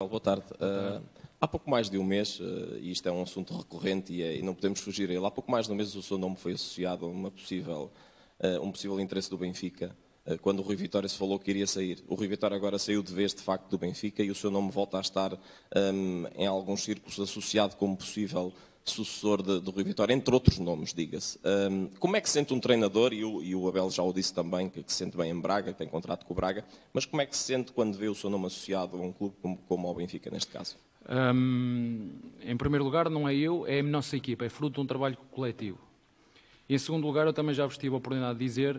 Então, boa tarde. Uh, há pouco mais de um mês, uh, e isto é um assunto recorrente e, é, e, não podemos fugir a ele, há pouco mais de um mês o seu nome foi associado a uma possível, uh, um possível interesse do Benfica, eh, quando o Rui Vitória se falou que iria sair. O Rui Vitória agora saiu de vez, de facto, do Benfica e o seu nome volta a estar um, ehm, em alguns círculos associado como possível sucessor de, de Rui Vitória, entre outros nomes, diga-se. Um, como é que sente um treinador, e o, e o Abel já o disse também, que, que, se sente bem em Braga, que tem contrato com o Braga, mas como é que se sente quando vê o seu nome associado a um clube como, como o Benfica, neste caso? Um, em primeiro lugar, não é eu, é a nossa equipa, é fruto de um trabalho coletivo. E em segundo lugar, eu também já vos tive a oportunidade de dizer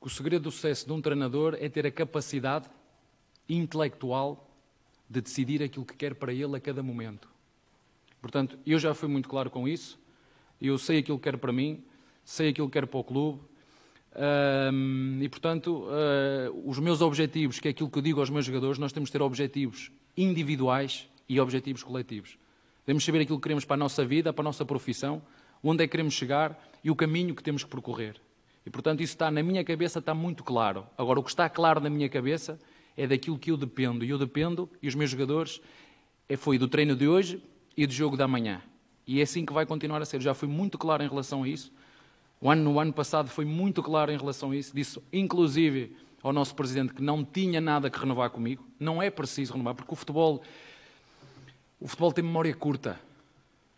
que o segredo do sucesso de um treinador é ter a capacidade intelectual de decidir aquilo que quer para ele a cada momento. Portanto, eu já fui muito claro com isso. Eu sei aquilo que quero para mim, sei aquilo que quero para o clube. Um, e, portanto, uh, os meus objetivos, que é aquilo que eu digo aos meus jogadores, nós temos de ter objetivos individuais e objetivos coletivos. Devemos saber aquilo que queremos para a nossa vida, para a nossa profissão, onde é que queremos chegar e o caminho que temos que percorrer. E, portanto, isso está na minha cabeça, está muito claro. Agora, o que está claro na minha cabeça é daquilo que eu dependo. E eu dependo, e os meus jogadores, é, foi do treino de hoje, e do jogo da manhã. E é assim que vai continuar a ser. Já fui muito claro em relação a isso. O ano, no ano passado foi muito claro em relação a isso. Disse, inclusive, ao nosso presidente que não tinha nada que renovar comigo. Não é preciso renovar, porque o futebol, o futebol tem memória curta.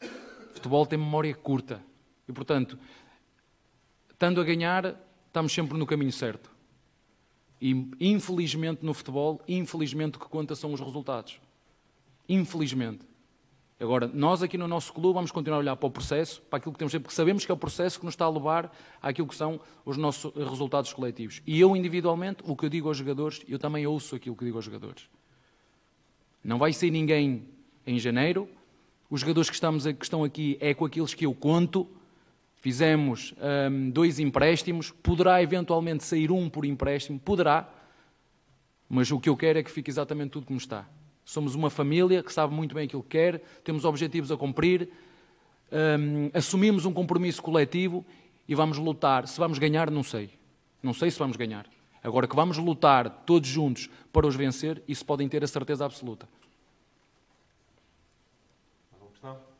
O futebol tem memória curta. E, portanto, estando a ganhar, estamos sempre no caminho certo. E, infelizmente, no futebol, infelizmente, o que conta são os resultados. Infelizmente. Agora, nós aqui no nosso clube vamos continuar a olhar para o processo, para aquilo que temos sempre, porque sabemos que é o processo que nos está a levar àquilo que são os nossos resultados coletivos. E eu, individualmente, o que eu digo aos jogadores, eu também ouço aquilo que digo aos jogadores. Não vai ser ninguém em janeiro. Os jogadores que, estamos, que estão aqui é com aqueles que eu conto. Fizemos hum, dois empréstimos. Poderá eventualmente sair um por empréstimo, poderá. Mas o que eu quero é que fique exatamente tudo como está. Somos uma família que sabe muito bem aquilo que quer, temos objetivos a cumprir, um, assumimos um compromisso coletivo e vamos lutar. Se vamos ganhar, não sei. Não sei se vamos ganhar. Agora que vamos lutar todos juntos para os vencer, isso podem ter a certeza absoluta. Mais uma